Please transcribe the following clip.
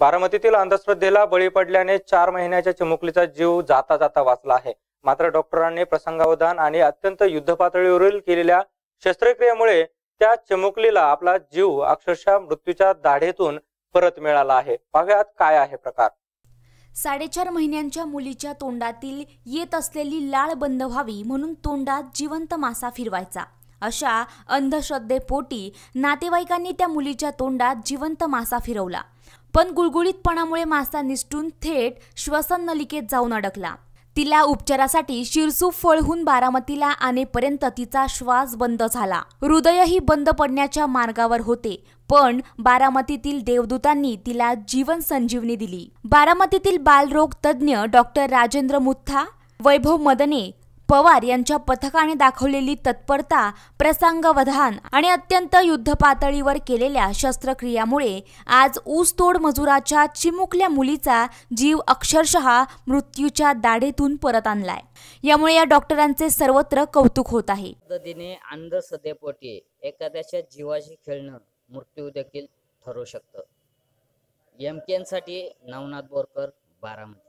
बारामतीतील अंधश्रद्धेला बळी पडल्याने चार महिन्याच्या चिमुकलीचा जीव जाता जाता वाचला आहे मात्र डॉक्टरांनी प्रसंगावधान आणि अत्यंत युद्धपातळीवरील केलेल्या शस्त्रक्रियेमुळे त्या चिमुकलीला आपला जीव अक्षरशः मृत्यूच्या दाढेतून परत मिळाला आहे पाहुयात काय आहे प्रकार साडेचार महिन्यांच्या मुलीच्या तोंडातील येत असलेली लाळ बंद व्हावी म्हणून तोंडात जिवंत मासा फिरवायचा अशा अंधश्रद्धेपोटी नातेवाईकांनी त्या मुलीच्या तोंडात जिवंत मासा फिरवला पण गुळगुळीतपणामुळे मासा निसटून थेट श्वसन नलिकेत जाऊन अडकला तिला उपचारासाठी शिरसू फळहून बारामतीला आणेपर्यंत तिचा श्वास बंद झाला हृदयही बंद पडण्याच्या मार्गावर होते पण बारामतीतील देवदूतांनी तिला जीवन संजीवनी दिली बारामतीतील बालरोग तज्ज्ञ डॉक्टर राजेंद्र मुथा वैभव मदने पवार यांच्या पथकाने दाखवलेली तत्परता प्रसंगवधान आणि अत्यंत युद्ध पातळीवर केलेल्या शस्त्रक्रियामुळे आज ऊसतोड मजुराच्या चिमुकल्या मुलीचा जीव अक्षरशः मृत्यूच्या दाढेतून परत आणलाय यामुळे या डॉक्टरांचे सर्वत्र कौतुक होत आहे पद्धतीने सदेपोटी एखाद्याच्या जीवाशी खेळणं मृत्यू देखील ठरू शकतं साठी नवनाथ बोरकर बारामती